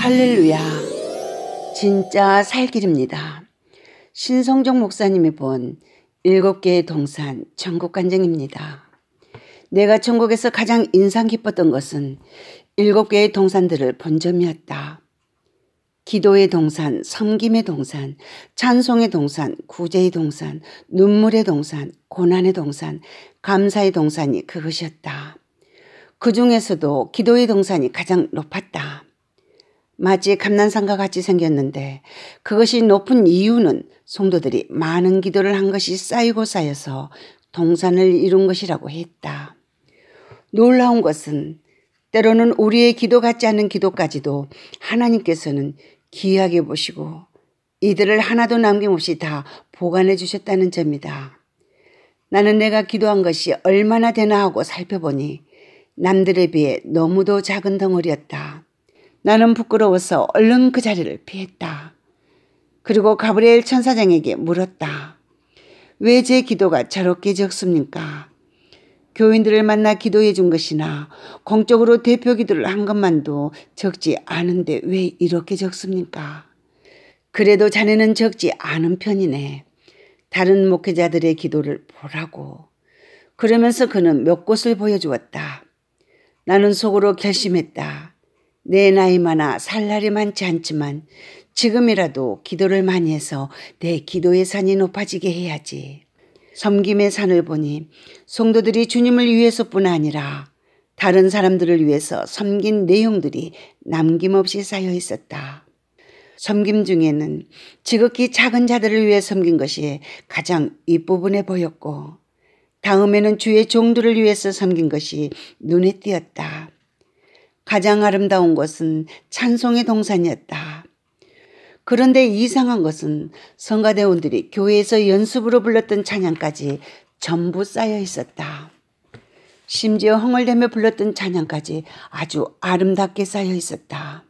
할렐루야. 진짜 살 길입니다. 신성정 목사님이 본 일곱 개의 동산 천국 간증입니다. 내가 천국에서 가장 인상 깊었던 것은 일곱 개의 동산들을 본 점이었다. 기도의 동산, 섬김의 동산, 찬송의 동산, 구제의 동산, 눈물의 동산, 고난의 동산, 감사의 동산이 그것이었다. 그 중에서도 기도의 동산이 가장 높았다. 마치 감난상과 같이 생겼는데 그것이 높은 이유는 송도들이 많은 기도를 한 것이 쌓이고 쌓여서 동산을 이룬 것이라고 했다. 놀라운 것은 때로는 우리의 기도 같지 않은 기도까지도 하나님께서는 귀하게 보시고 이들을 하나도 남김없이 다 보관해 주셨다는 점이다. 나는 내가 기도한 것이 얼마나 되나 하고 살펴보니 남들에 비해 너무도 작은 덩어리였다. 나는 부끄러워서 얼른 그 자리를 피했다. 그리고 가브리엘 천사장에게 물었다. 왜 제 기도가 저렇게 적습니까? 교인들을 만나 기도해 준 것이나 공적으로 대표 기도를 한 것만도 적지 않은데 왜 이렇게 적습니까? 그래도 자네는 적지 않은 편이네. 다른 목회자들의 기도를 보라고. 그러면서 그는 몇 곳을 보여주었다. 나는 속으로 결심했다. 내 나이 많아 살 날이 많지 않지만 지금이라도 기도를 많이 해서 내 기도의 산이 높아지게 해야지. 섬김의 산을 보니 성도들이 주님을 위해서뿐 아니라 다른 사람들을 위해서 섬긴 내용들이 남김없이 쌓여 있었다. 섬김 중에는 지극히 작은 자들을 위해 섬긴 것이 가장 윗부분에 보였고 다음에는 주의 종들을 위해서 섬긴 것이 눈에 띄었다. 가장 아름다운 것은 찬송의 동산이었다. 그런데 이상한 것은 성가대원들이 교회에서 연습으로 불렀던 찬양까지 전부 쌓여 있었다. 심지어 흥얼대며 불렀던 찬양까지 아주 아름답게 쌓여 있었다.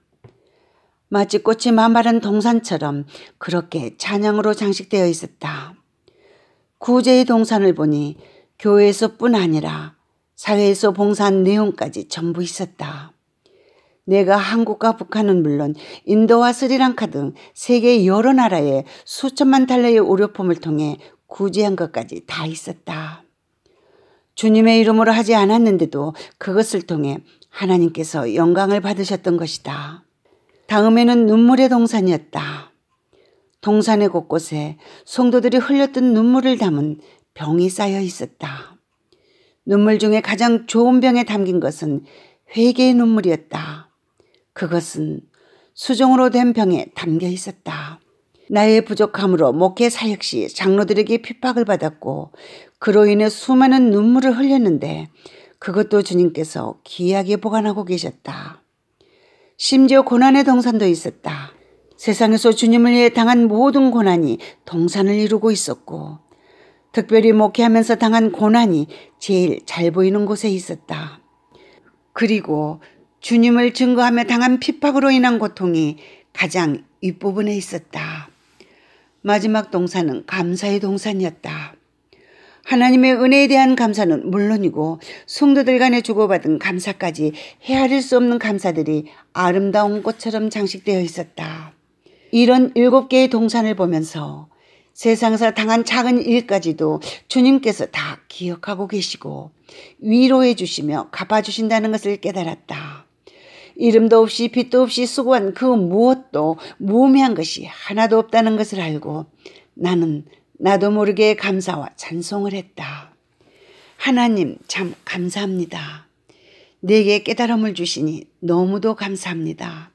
마치 꽃이 만발한 동산처럼 그렇게 찬양으로 장식되어 있었다. 구제의 동산을 보니 교회에서뿐 아니라 사회에서 봉사한 내용까지 전부 있었다. 내가 한국과 북한은 물론 인도와 스리랑카 등 세계 여러 나라에 수천만 달러의 오려품을 통해 구제한 것까지 다 있었다. 주님의 이름으로 하지 않았는데도 그것을 통해 하나님께서 영광을 받으셨던 것이다. 다음에는 눈물의 동산이었다. 동산의 곳곳에 송도들이 흘렸던 눈물을 담은 병이 쌓여 있었다. 눈물 중에 가장 좋은 병에 담긴 것은 회개의 눈물이었다. 그것은 수종으로 된 병에 담겨 있었다. 나의 부족함으로 목회 사역 시 장로들에게 핍박을 받았고 그로 인해 수많은 눈물을 흘렸는데 그것도 주님께서 귀하게 보관하고 계셨다. 심지어 고난의 동산도 있었다. 세상에서 주님을 위해 당한 모든 고난이 동산을 이루고 있었고 특별히 목회하면서 당한 고난이 제일 잘 보이는 곳에 있었다. 그리고 주님을 증거하며 당한 핍박으로 인한 고통이 가장 윗부분에 있었다. 마지막 동사는 감사의 동산이었다. 하나님의 은혜에 대한 감사는 물론이고 성도들 간에 주고받은 감사까지 헤아릴 수 없는 감사들이 아름다운 꽃처럼 장식되어 있었다. 이런 일곱 개의 동산을 보면서 세상에서 당한 작은 일까지도 주님께서 다 기억하고 계시고 위로해 주시며 갚아주신다는 것을 깨달았다. 이름도 없이 빚도 없이 수고한 그 무엇도 무의미한 것이 하나도 없다는 것을 알고 나는 나도 모르게 감사와 찬송을 했다. 하나님 참 감사합니다. 내게 깨달음을 주시니 너무도 감사합니다.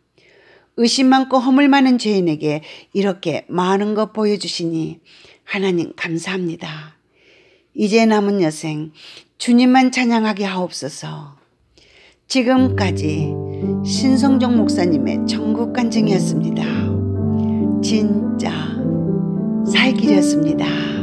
의심 많고 허물 많은 죄인에게 이렇게 많은 것 보여주시니 하나님 감사합니다. 이제 남은 여생 주님만 찬양하게 하옵소서. 지금까지 신성종 목사님의 천국 간증이었습니다. 진짜 살길이었습니다.